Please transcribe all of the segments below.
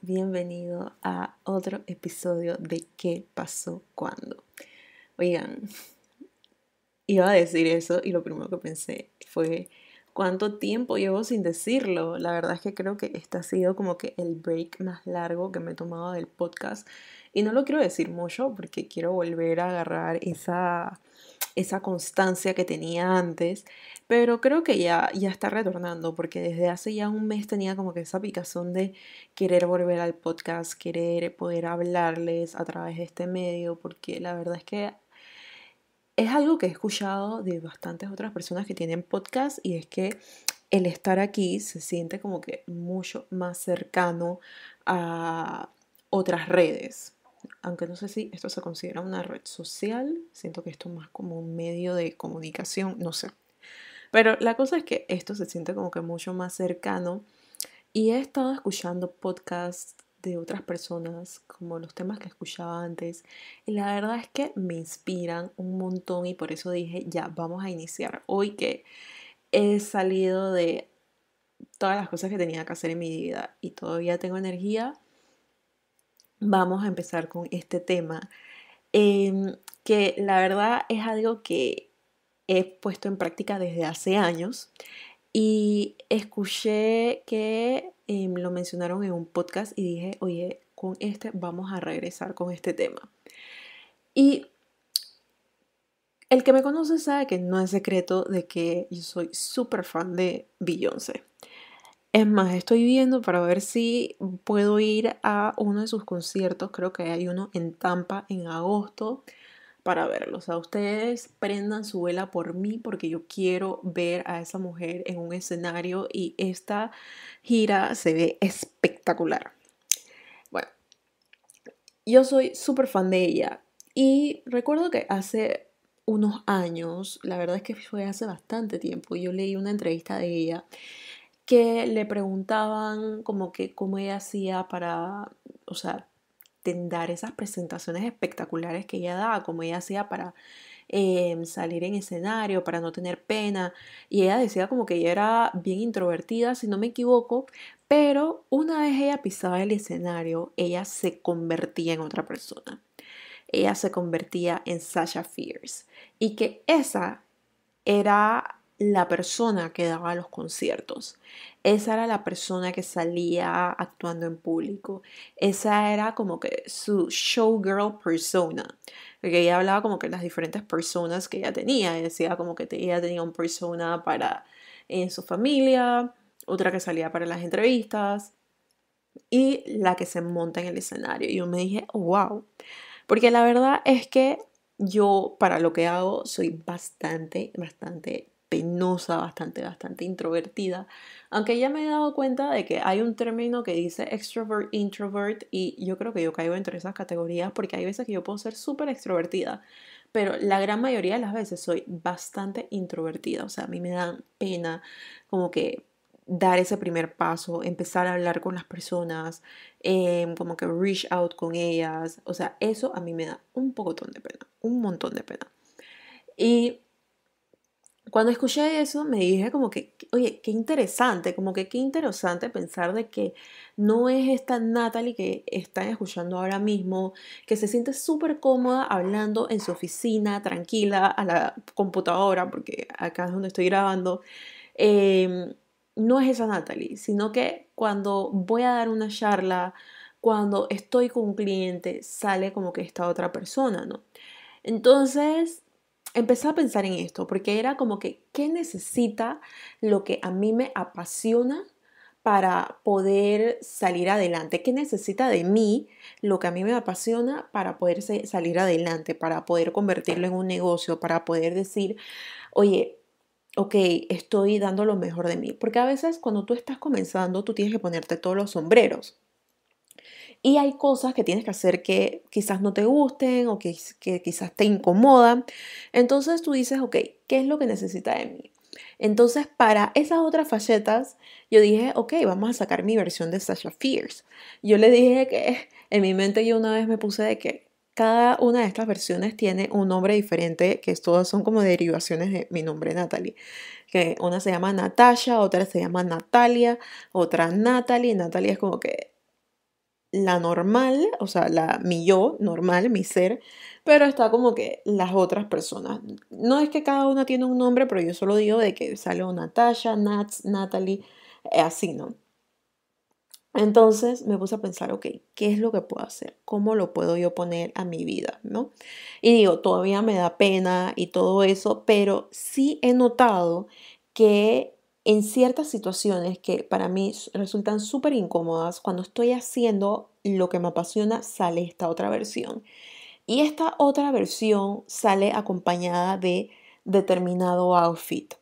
bienvenido a otro episodio de ¿Qué pasó cuando? Oigan, iba a decir eso y lo primero que pensé fue cuánto tiempo llevo sin decirlo. La verdad es que creo que este ha sido como que el break más largo que me he tomado del podcast y no lo quiero decir mucho porque quiero volver a agarrar esa esa constancia que tenía antes, pero creo que ya, ya está retornando porque desde hace ya un mes tenía como que esa picazón de querer volver al podcast, querer poder hablarles a través de este medio, porque la verdad es que es algo que he escuchado de bastantes otras personas que tienen podcast y es que el estar aquí se siente como que mucho más cercano a otras redes aunque no sé si esto se considera una red social, siento que esto es más como un medio de comunicación, no sé. Pero la cosa es que esto se siente como que mucho más cercano y he estado escuchando podcasts de otras personas, como los temas que escuchaba antes, y la verdad es que me inspiran un montón y por eso dije, ya, vamos a iniciar hoy que he salido de todas las cosas que tenía que hacer en mi vida y todavía tengo energía vamos a empezar con este tema, em, que la verdad es algo que he puesto en práctica desde hace años y escuché que em, lo mencionaron en un podcast y dije, oye, con este vamos a regresar con este tema. Y el que me conoce sabe que no es secreto de que yo soy súper fan de Beyoncé. Es más, estoy viendo para ver si puedo ir a uno de sus conciertos. Creo que hay uno en Tampa en agosto para verlo. O sea, ustedes prendan su vela por mí porque yo quiero ver a esa mujer en un escenario y esta gira se ve espectacular. Bueno, yo soy súper fan de ella y recuerdo que hace unos años, la verdad es que fue hace bastante tiempo, yo leí una entrevista de ella que le preguntaban como que cómo ella hacía para, o sea, dar esas presentaciones espectaculares que ella daba, como ella hacía para em, salir en escenario, para no tener pena. Y ella decía como que ella era bien introvertida, si no me equivoco, pero una vez ella pisaba el escenario, ella se convertía en otra persona. Ella se convertía en Sasha Fierce. Y que esa era la persona que daba los conciertos. Esa era la persona que salía actuando en público. Esa era como que su showgirl persona. Porque ella hablaba como que las diferentes personas que ella tenía. decía como que ella tenía un persona para eh, su familia, otra que salía para las entrevistas y la que se monta en el escenario. yo me dije, wow. Porque la verdad es que yo para lo que hago soy bastante, bastante penosa, bastante, bastante introvertida. Aunque ya me he dado cuenta de que hay un término que dice extrovert, introvert, y yo creo que yo caigo entre esas categorías porque hay veces que yo puedo ser súper extrovertida, pero la gran mayoría de las veces soy bastante introvertida. O sea, a mí me dan pena como que dar ese primer paso, empezar a hablar con las personas, em, como que reach out con ellas. O sea, eso a mí me da un poco de pena, un montón de pena. Y cuando escuché eso me dije como que, oye, qué interesante, como que qué interesante pensar de que no es esta Natalie que están escuchando ahora mismo, que se siente súper cómoda hablando en su oficina, tranquila, a la computadora, porque acá es donde estoy grabando. Em, no es esa Natalie, sino que cuando voy a dar una charla, cuando estoy con un cliente, sale como que esta otra persona, ¿no? Entonces, empecé a pensar en esto, porque era como que, ¿qué necesita lo que a mí me apasiona para poder salir adelante? ¿Qué necesita de mí lo que a mí me apasiona para poder salir adelante, para poder convertirlo en un negocio, para poder decir, oye, ok, estoy dando lo mejor de mí? Porque a veces cuando tú estás comenzando, tú tienes que ponerte todos los sombreros. Y hay cosas que tienes que hacer que quizás no te gusten o que, quizás te incomodan. Entonces tú dices, ok, ¿qué es lo que necesita de mí? Entonces, para esas otras facetas, yo dije, ok, vamos a sacar mi versión de Sasha Fierce. Yo le dije que en mi mente yo una vez me puse de que cada una de estas versiones tiene un nombre diferente, que todas son como derivaciones de mi nombre Natalie. Que una se llama Natasha, otra se llama Natalia, otra Natalie. Natalia es como que la normal, o sea, la, mi yo normal, mi ser, pero está como que las otras personas. No es que cada una tiene un nombre, pero yo solo digo de que sale Natasha, Nats, Natalie, eh, así, ¿no? Entonces me puse a pensar, ok, ¿qué es lo que puedo hacer? ¿Cómo lo puedo yo poner a mi vida? ¿No? Y digo, todavía me da pena y todo eso, pero sí he notado que en ciertas situaciones que para mí resultan súper incómodas, cuando estoy haciendo lo que me apasiona, sale esta otra versión. Y esta otra versión sale acompañada de determinado outfit,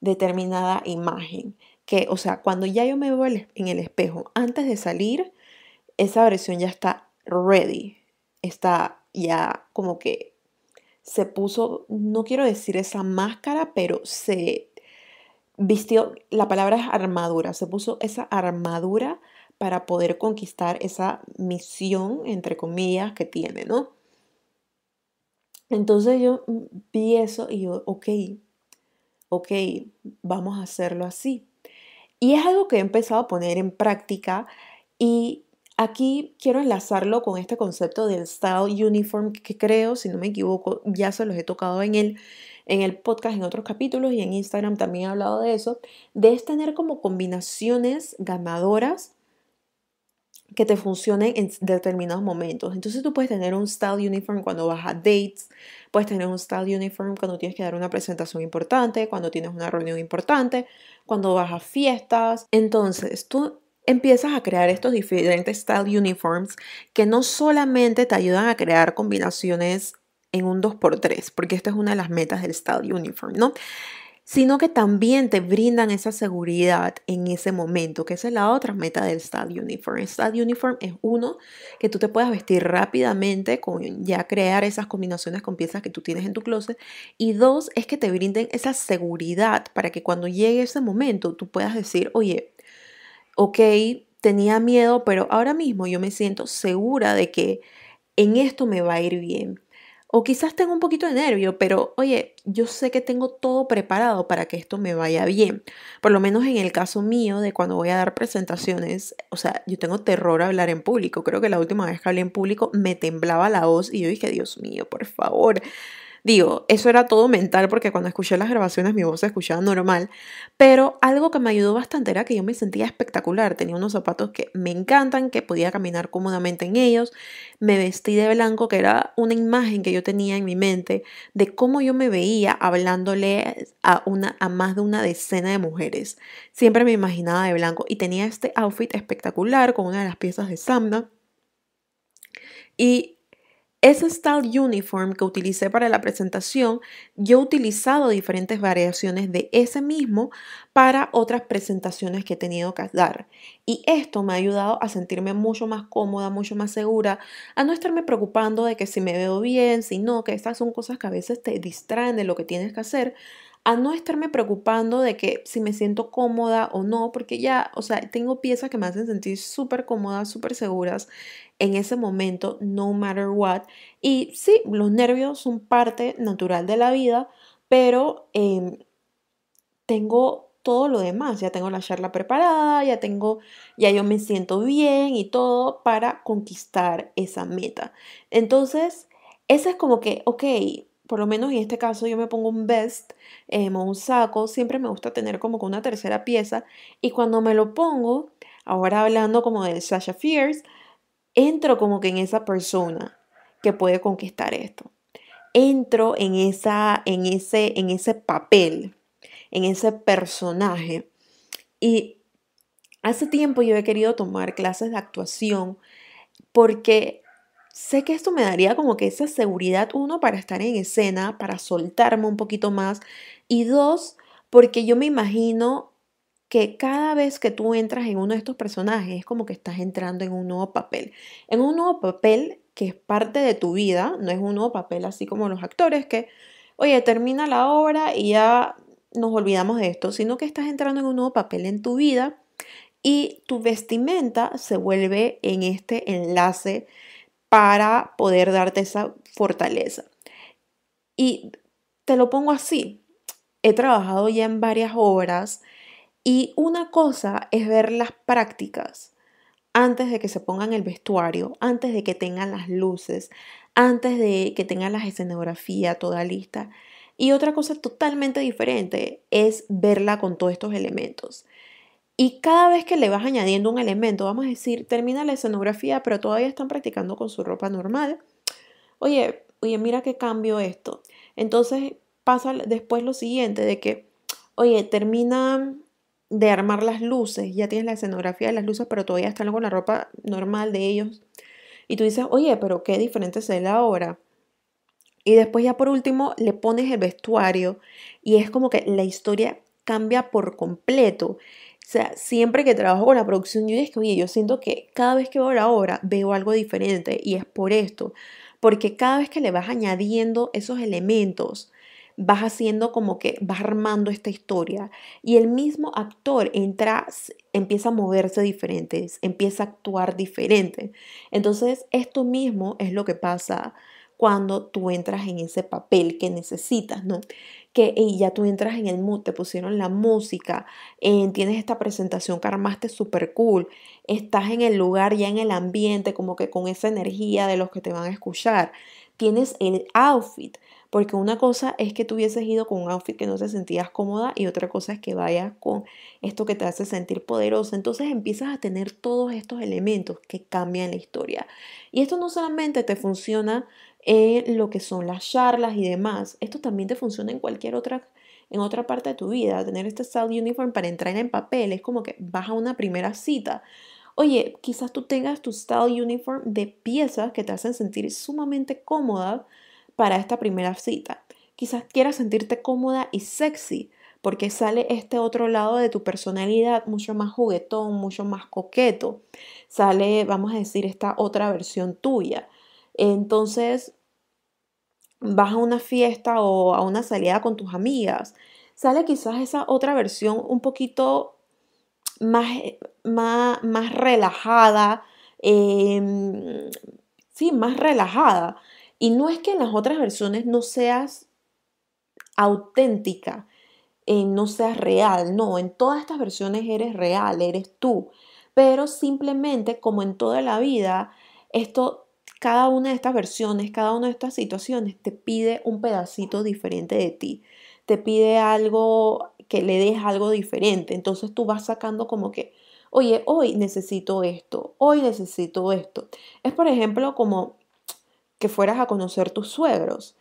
determinada imagen. Que, o sea, cuando ya yo me veo en el espejo antes de salir, esa versión ya está ready, está ya como que se puso, no quiero decir esa máscara, pero se vistió, la palabra es armadura, se puso esa armadura para poder conquistar esa misión, entre comillas, que tiene, ¿no? Entonces yo vi eso y yo, ok, ok, vamos a hacerlo así. Y es algo que he empezado a poner en práctica y aquí quiero enlazarlo con este concepto del style uniform que creo, si no me equivoco, ya se los he tocado en el en el podcast, en otros capítulos y en Instagram también he hablado de eso, de tener como combinaciones ganadoras que te funcionen en determinados momentos. Entonces tú puedes tener un style uniform cuando vas a dates, puedes tener un style uniform cuando tienes que dar una presentación importante, cuando tienes una reunión importante, cuando vas a fiestas. Entonces tú empiezas a crear estos diferentes style uniforms que no solamente te ayudan a crear combinaciones en un 2x3, porque esta es una de las metas del Style Uniform, ¿no? Sino que también te brindan esa seguridad en ese momento, que esa es la otra meta del Style Uniform. El Style Uniform es uno que tú te puedas vestir rápidamente, con ya crear esas combinaciones con piezas que tú tienes en tu closet. Y dos, es que te brinden esa seguridad para que cuando llegue ese momento tú puedas decir, oye, ok, tenía miedo, pero ahora mismo yo me siento segura de que en esto me va a ir bien. O quizás tengo un poquito de nervio, pero oye, yo sé que tengo todo preparado para que esto me vaya bien. Por lo menos en el caso mío de cuando voy a dar presentaciones, o sea, yo tengo terror a hablar en público. Creo que la última vez que hablé en público me temblaba la voz y yo dije, Dios mío, por favor. Digo, eso era todo mental porque cuando escuché las grabaciones mi voz se escuchaba normal, pero algo que me ayudó bastante era que yo me sentía espectacular, tenía unos zapatos que me encantan, que podía caminar cómodamente en ellos, me vestí de blanco, que era una imagen que yo tenía en mi mente de cómo yo me veía hablándole a, una, a más de una decena de mujeres. Siempre me imaginaba de blanco y tenía este outfit espectacular con una de las piezas de Samna. Y ese Style Uniform que utilicé para la presentación, yo he utilizado diferentes variaciones de ese mismo para otras presentaciones que he tenido que dar. Y esto me ha ayudado a sentirme mucho más cómoda, mucho más segura, a no estarme preocupando de que si me veo bien, si no, que estas son cosas que a veces te distraen de lo que tienes que hacer a no estarme preocupando de que si me siento cómoda o no, porque ya, o sea, tengo piezas que me hacen sentir súper cómodas, súper seguras en ese momento, no matter what. Y sí, los nervios son parte natural de la vida, pero em, tengo todo lo demás, ya tengo la charla preparada, ya tengo, ya yo me siento bien y todo para conquistar esa meta. Entonces, esa es como que, ok, por lo menos en este caso yo me pongo un vest em, o un saco, siempre me gusta tener como que una tercera pieza y cuando me lo pongo, ahora hablando como de Sasha Fierce, entro como que en esa persona que puede conquistar esto. Entro en, esa, en, ese, en ese papel, en ese personaje. Y hace tiempo yo he querido tomar clases de actuación porque sé que esto me daría como que esa seguridad, uno, para estar en escena, para soltarme un poquito más, y dos, porque yo me imagino que cada vez que tú entras en uno de estos personajes es como que estás entrando en un nuevo papel, en un nuevo papel que es parte de tu vida, no es un nuevo papel así como los actores que, oye, termina la obra y ya nos olvidamos de esto, sino que estás entrando en un nuevo papel en tu vida y tu vestimenta se vuelve en este enlace para poder darte esa fortaleza. Y te lo pongo así, he trabajado ya en varias obras y una cosa es ver las prácticas antes de que se pongan el vestuario, antes de que tengan las luces, antes de que tengan la escenografía toda lista. Y otra cosa totalmente diferente es verla con todos estos elementos. Y cada vez que le vas añadiendo un elemento, vamos a decir, termina la escenografía, pero todavía están practicando con su ropa normal. Oye, oye, mira qué cambio esto. Entonces pasa después lo siguiente, de que, oye, termina de armar las luces, ya tienes la escenografía de las luces, pero todavía están con la ropa normal de ellos. Y tú dices, oye, pero qué diferente se ve la Y después ya por último le pones el vestuario y es como que la historia cambia por completo. O sea, siempre que trabajo con la producción, yo es yo siento que cada vez que veo la obra veo algo diferente y es por esto, porque cada vez que le vas añadiendo esos elementos, vas haciendo como que vas armando esta historia y el mismo actor entra, empieza a moverse diferente, empieza a actuar diferente. Entonces, esto mismo es lo que pasa cuando tú entras en ese papel que necesitas, ¿no? que ya tú entras en el mood, te pusieron la música, eh, tienes esta presentación que armaste súper cool, estás en el lugar, ya en el ambiente, como que con esa energía de los que te van a escuchar. Tienes el outfit, porque una cosa es que tú hubieses ido con un outfit que no te sentías cómoda y otra cosa es que vayas con esto que te hace sentir poderosa. Entonces empiezas a tener todos estos elementos que cambian la historia. Y esto no solamente te funciona en eh, lo que son las charlas y demás. Esto también te funciona en cualquier otra, en otra parte de tu vida. Tener este style uniform para entrar en papel es como que vas a una primera cita. Oye, quizás tú tengas tu style uniform de piezas que te hacen sentir sumamente cómoda para esta primera cita. Quizás quieras sentirte cómoda y sexy porque sale este otro lado de tu personalidad mucho más juguetón, mucho más coqueto. Sale, vamos a decir, esta otra versión tuya. Entonces, vas a una fiesta o a una salida con tus amigas, sale quizás esa otra versión un poquito más, eh, más, más relajada, em, sí, más relajada. Y no es que en las otras versiones no seas auténtica, eh, no seas real, no, en todas estas versiones eres real, eres tú. Pero simplemente, como en toda la vida, esto cada una de estas versiones, cada una de estas situaciones te pide un pedacito diferente de ti, te pide algo que le des algo diferente. Entonces tú vas sacando como que, oye, hoy necesito esto, hoy necesito esto. Es por ejemplo como que fueras a conocer tus suegros.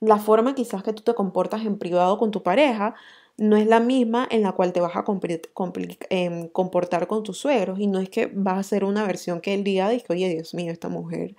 La forma quizás que tú te comportas en privado con tu pareja no es la misma en la cual te vas a em, comportar con tus suegros y no es que va a ser una versión que el día dice, oye Dios mío, esta mujer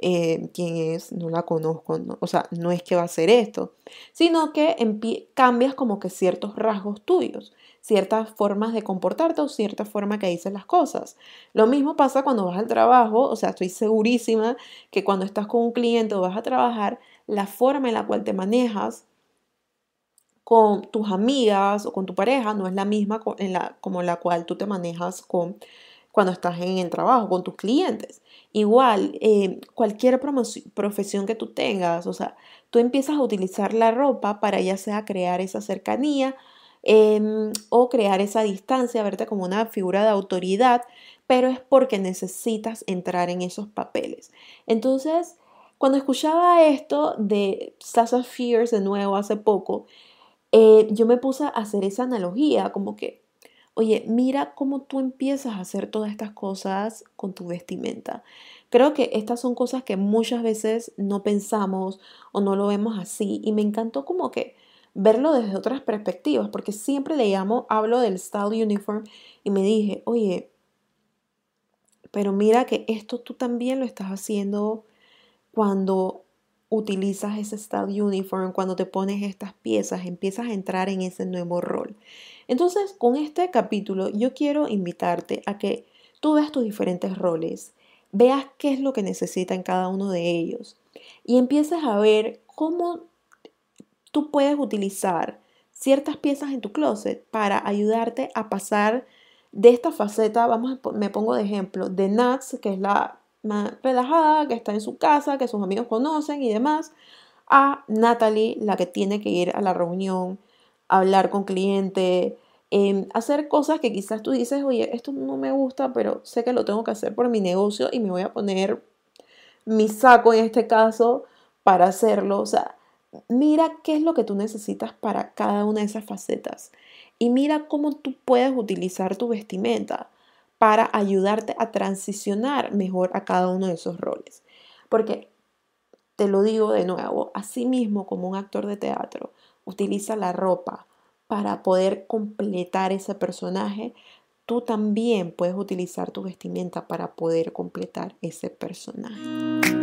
eh, quién es, no la conozco, o sea, no es que va a ser esto, sino que cambias como que ciertos rasgos tuyos, ciertas formas de comportarte o cierta forma que dices las cosas. Lo mismo pasa cuando vas al trabajo, o sea, estoy segurísima que cuando estás con un cliente o vas a trabajar, la forma en la cual te manejas con tus amigas o con tu pareja no es la misma como la cual tú te manejas con cuando estás en el trabajo, con tus clientes. Igual, eh, cualquier profesión que tú tengas, o sea, tú empiezas a utilizar la ropa para ya sea crear esa cercanía em, o crear esa distancia, verte como una figura de autoridad, pero es porque necesitas entrar en esos papeles. Entonces, cuando escuchaba esto de Sasa Fears de nuevo hace poco, eh, yo me puse a hacer esa analogía, como que Oye, mira cómo tú empiezas a hacer todas estas cosas con tu vestimenta. Creo que estas son cosas que muchas veces no pensamos o no lo vemos así y me encantó como que verlo desde otras perspectivas, porque siempre le llamo, hablo del style uniform y me dije, oye, pero mira que esto tú también lo estás haciendo cuando utilizas ese style uniform, cuando te pones estas piezas, empiezas a entrar en ese nuevo rol. Entonces, con este capítulo yo quiero invitarte a que tú veas tus diferentes roles, veas qué es lo que necesita en cada uno de ellos y empieces a ver cómo tú puedes utilizar ciertas piezas en tu closet para ayudarte a pasar de esta faceta, vamos, me pongo de ejemplo, de Nats, que es la más relajada, que está en su casa, que sus amigos conocen y demás, a Natalie, la que tiene que ir a la reunión hablar con cliente, em, hacer cosas que quizás tú dices, oye, esto no me gusta, pero sé que lo tengo que hacer por mi negocio y me voy a poner mi saco en este caso para hacerlo. O sea, mira qué es lo que tú necesitas para cada una de esas facetas y mira cómo tú puedes utilizar tu vestimenta para ayudarte a transicionar mejor a cada uno de esos roles. Porque te lo digo de nuevo, así mismo como un actor de teatro, utiliza la ropa para poder completar ese personaje, tú también puedes utilizar tu vestimenta para poder completar ese personaje.